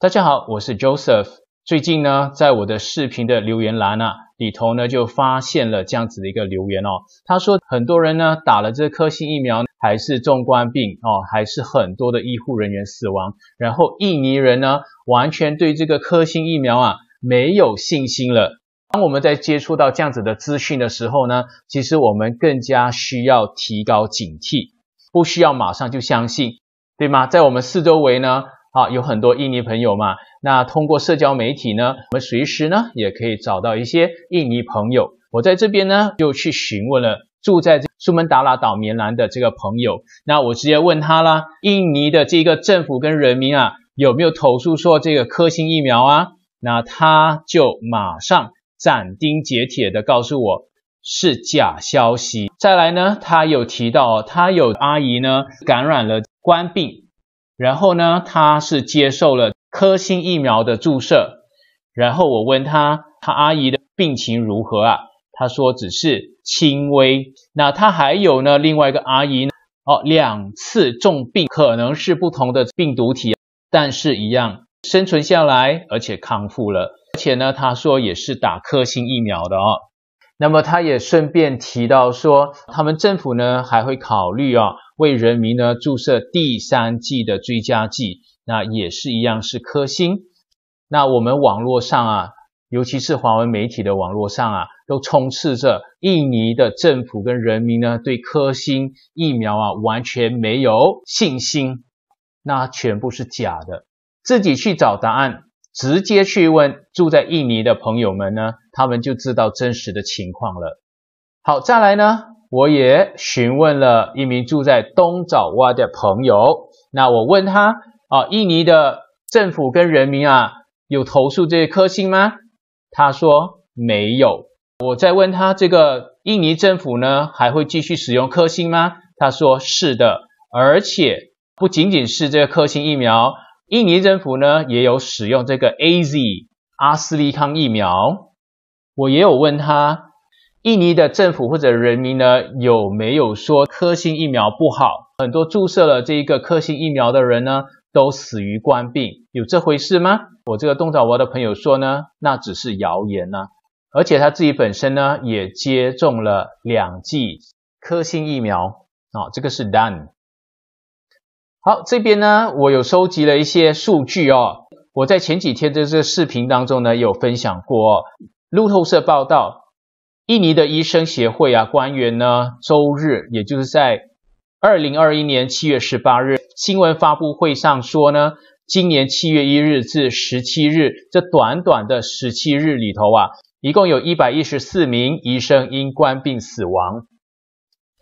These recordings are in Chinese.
大家好，我是 Joseph。最近呢，在我的视频的留言栏啊，里头呢就发现了这样子的一个留言哦。他说，很多人呢打了这科兴疫苗，还是重冠病哦，还是很多的医护人员死亡。然后印尼人呢，完全对这个科兴疫苗啊没有信心了。当我们在接触到这样子的资讯的时候呢，其实我们更加需要提高警惕，不需要马上就相信，对吗？在我们四周围呢。啊，有很多印尼朋友嘛，那通过社交媒体呢，我们随时呢也可以找到一些印尼朋友。我在这边呢就去询问了住在苏门答腊岛棉兰的这个朋友，那我直接问他啦，印尼的这个政府跟人民啊有没有投诉说这个科兴疫苗啊？那他就马上斩钉截铁的告诉我，是假消息。再来呢，他有提到他有阿姨呢感染了官病。然后呢，他是接受了科兴疫苗的注射。然后我问他，他阿姨的病情如何啊？他说只是轻微。那他还有呢，另外一个阿姨哦，两次重病，可能是不同的病毒体，但是一样生存下来，而且康复了。而且呢，他说也是打科兴疫苗的哦。那么他也顺便提到说，他们政府呢还会考虑哦。为人民呢注射第三剂的追加剂，那也是一样是科兴。那我们网络上啊，尤其是华文媒体的网络上啊，都充斥着印尼的政府跟人民呢对科兴疫苗啊完全没有信心，那全部是假的。自己去找答案，直接去问住在印尼的朋友们呢，他们就知道真实的情况了。好，再来呢。我也询问了一名住在东爪哇的朋友，那我问他啊，印尼的政府跟人民啊有投诉这些科兴吗？他说没有。我再问他这个印尼政府呢还会继续使用科兴吗？他说是的，而且不仅仅是这个科兴疫苗，印尼政府呢也有使用这个 A Z 阿斯利康疫苗。我也有问他。印尼的政府或者人民呢，有没有说科兴疫苗不好？很多注射了这一个科兴疫苗的人呢，都死于冠病，有这回事吗？我这个东爪哇的朋友说呢，那只是谣言呢，而且他自己本身呢，也接种了两剂科兴疫苗啊，这个是 done。好，这边呢，我有收集了一些数据哦，我在前几天的这个视频当中呢，有分享过路透社报道。印尼的医生协会啊，官员呢，周日，也就是在二零二一年七月十八日新闻发布会上说呢，今年七月一日至十七日这短短的十七日里头啊，一共有一百一十四名医生因冠病死亡，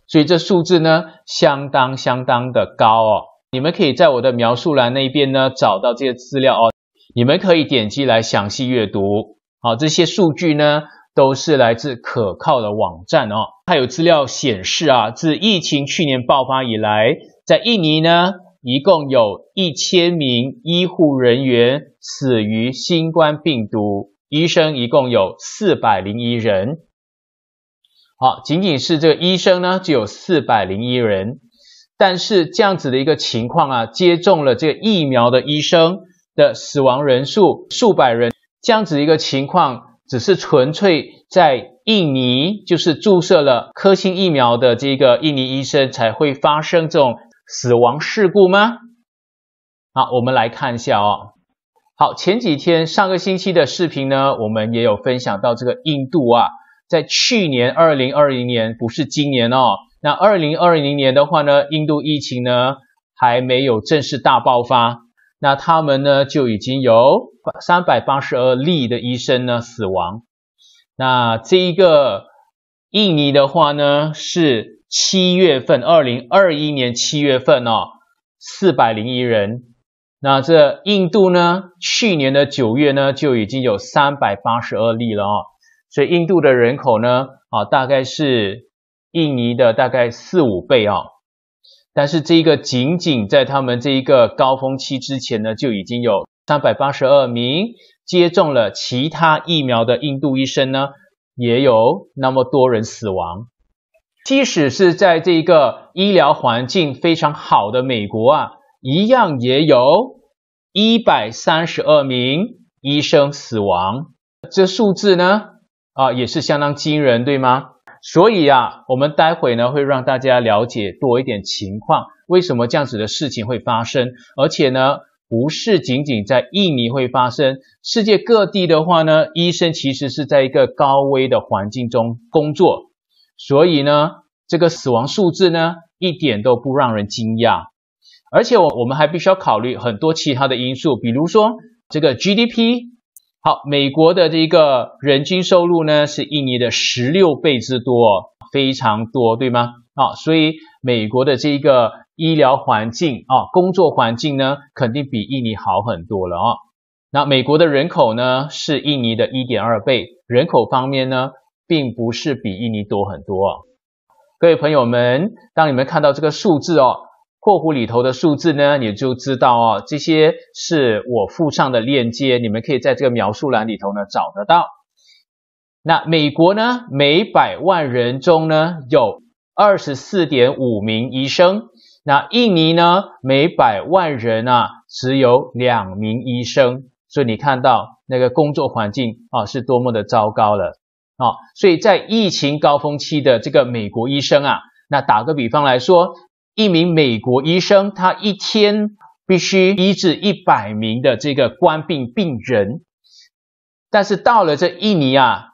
所以这数字呢，相当相当的高哦。你们可以在我的描述栏那边呢找到这些资料哦，你们可以点击来详细阅读。好，这些数据呢。都是来自可靠的网站哦。还有资料显示啊，自疫情去年爆发以来，在印尼呢，一共有一千名医护人员死于新冠病毒，医生一共有四百零一人。好，仅仅是这个医生呢，就有四百零一人。但是这样子的一个情况啊，接种了这个疫苗的医生的死亡人数数百人，这样子一个情况。只是纯粹在印尼，就是注射了科兴疫苗的这个印尼医生才会发生这种死亡事故吗？好，我们来看一下哦。好，前几天上个星期的视频呢，我们也有分享到这个印度啊，在去年二零二零年，不是今年哦，那二零二零年的话呢，印度疫情呢还没有正式大爆发。那他们呢，就已经有三百八十二例的医生呢死亡。那这一个印尼的话呢，是七月份二零二一年七月份哦，四百零一人。那这印度呢，去年的九月呢，就已经有三百八十二例了哦。所以印度的人口呢，啊，大概是印尼的大概四五倍哦。但是这一个仅仅在他们这一个高峰期之前呢，就已经有三百八十二名接种了其他疫苗的印度医生呢，也有那么多人死亡。即使是在这一个医疗环境非常好的美国啊，一样也有一百三十二名医生死亡。这数字呢？啊，也是相当惊人，对吗？所以啊，我们待会呢会让大家了解多一点情况，为什么这样子的事情会发生，而且呢，不是仅仅在印尼会发生，世界各地的话呢，医生其实是在一个高危的环境中工作，所以呢，这个死亡数字呢，一点都不让人惊讶，而且我我们还必须要考虑很多其他的因素，比如说这个 GDP。好，美国的这一个人均收入呢，是印尼的十六倍之多，非常多，对吗？啊，所以美国的这一个医疗环境啊，工作环境呢，肯定比印尼好很多了啊。那美国的人口呢，是印尼的一点二倍，人口方面呢，并不是比印尼多很多。各位朋友们，当你们看到这个数字哦。括弧里头的数字呢，你就知道哦。这些是我附上的链接，你们可以在这个描述栏里头呢找得到。那美国呢，每百万人中呢有二十四点五名医生，那印尼呢，每百万人啊只有两名医生。所以你看到那个工作环境啊是多么的糟糕了啊！所以在疫情高峰期的这个美国医生啊，那打个比方来说。一名美国医生，他一天必须医治一百名的这个冠病病人，但是到了这印尼啊，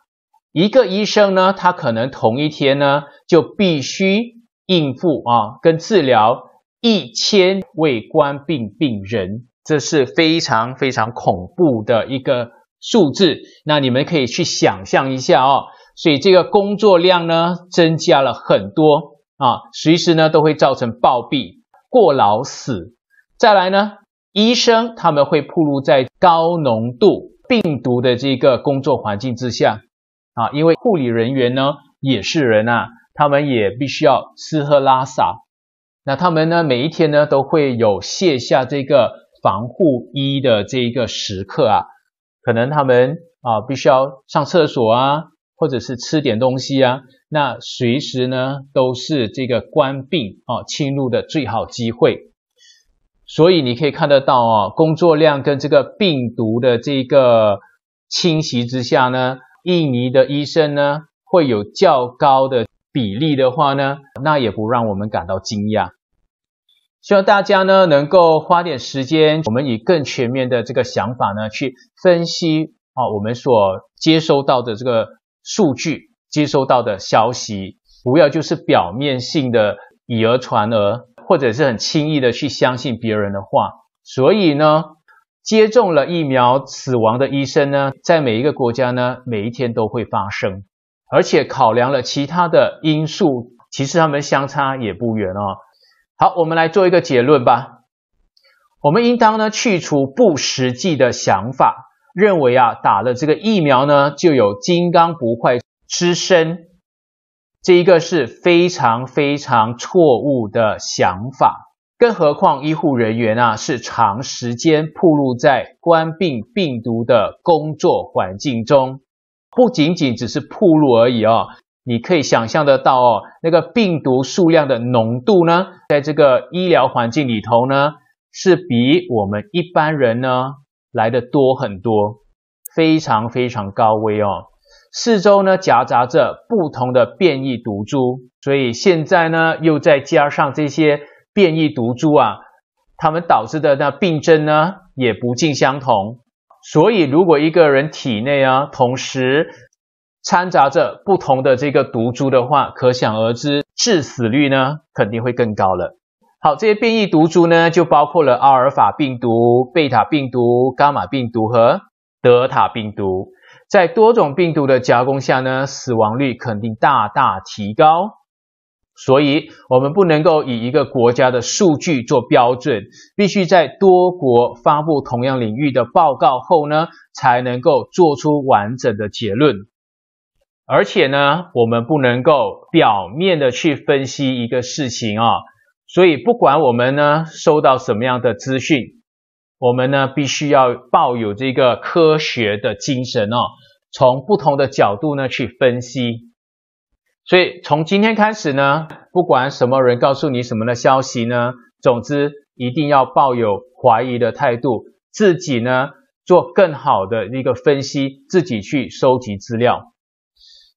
一个医生呢，他可能同一天呢就必须应付啊跟治疗一千位冠病病人，这是非常非常恐怖的一个数字。那你们可以去想象一下哦，所以这个工作量呢增加了很多。啊，随时呢都会造成暴毙、过劳死。再来呢，医生他们会暴露在高浓度病毒的这个工作环境之下啊，因为护理人员呢也是人啊，他们也必须要吃喝拉撒。那他们呢，每一天呢都会有卸下这个防护衣的这一个时刻啊，可能他们啊必须要上厕所啊。或者是吃点东西啊，那随时呢都是这个官病啊侵入的最好机会，所以你可以看得到啊，工作量跟这个病毒的这个侵袭之下呢，印尼的医生呢会有较高的比例的话呢，那也不让我们感到惊讶。希望大家呢能够花点时间，我们以更全面的这个想法呢去分析啊我们所接收到的这个。数据接收到的消息，不要就是表面性的以讹传讹，或者是很轻易的去相信别人的话。所以呢，接种了疫苗死亡的医生呢，在每一个国家呢，每一天都会发生。而且考量了其他的因素，其实他们相差也不远哦。好，我们来做一个结论吧。我们应当呢，去除不实际的想法。认为啊打了这个疫苗呢就有金刚不坏之身，这一个是非常非常错误的想法。更何况医护人员啊是长时间暴露在冠病病毒的工作环境中，不仅仅只是暴露而已哦。你可以想象得到哦，那个病毒数量的浓度呢，在这个医疗环境里头呢，是比我们一般人呢。来的多很多，非常非常高危哦。四周呢夹杂着不同的变异毒株，所以现在呢又再加上这些变异毒株啊，它们导致的那病症呢也不尽相同。所以如果一个人体内啊同时掺杂着不同的这个毒株的话，可想而知致死率呢肯定会更高了。好，这些变异毒株呢，就包括了阿尔法病毒、贝塔病毒、伽马病毒和德尔塔病毒。在多种病毒的夹攻下呢，死亡率肯定大大提高。所以，我们不能够以一个国家的数据做标准，必须在多国发布同样领域的报告后呢，才能够做出完整的结论。而且呢，我们不能够表面的去分析一个事情啊。所以，不管我们呢收到什么样的资讯，我们呢必须要抱有这个科学的精神哦，从不同的角度呢去分析。所以，从今天开始呢，不管什么人告诉你什么的消息呢，总之一定要抱有怀疑的态度，自己呢做更好的一个分析，自己去收集资料。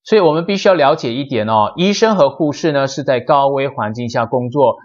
所以我们必须要了解一点哦，医生和护士呢是在高危环境下工作。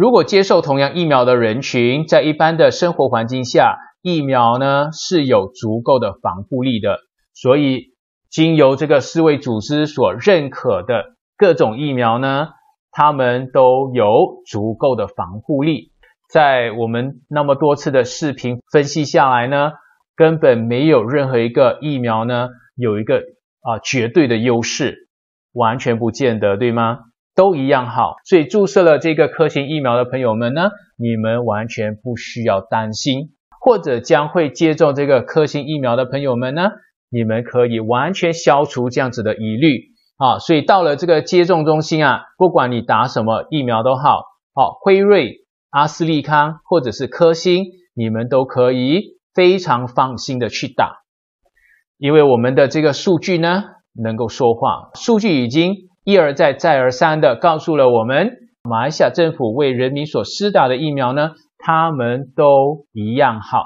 如果接受同样疫苗的人群，在一般的生活环境下，疫苗呢是有足够的防护力的。所以，经由这个世卫组织所认可的各种疫苗呢，他们都有足够的防护力。在我们那么多次的视频分析下来呢，根本没有任何一个疫苗呢有一个啊绝对的优势，完全不见得，对吗？都一样好，所以注射了这个科兴疫苗的朋友们呢，你们完全不需要担心；或者将会接种这个科兴疫苗的朋友们呢，你们可以完全消除这样子的疑虑啊。所以到了这个接种中心啊，不管你打什么疫苗都好，好，辉瑞、阿斯利康或者是科兴，你们都可以非常放心的去打，因为我们的这个数据呢能够说话，数据已经。一而再、再而三的告诉了我们，马来西亚政府为人民所施打的疫苗呢，他们都一样好，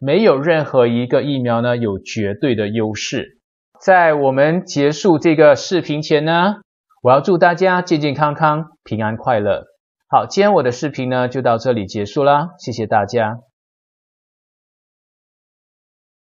没有任何一个疫苗呢有绝对的优势。在我们结束这个视频前呢，我要祝大家健健康康、平安快乐。好，今天我的视频呢就到这里结束啦，谢谢大家。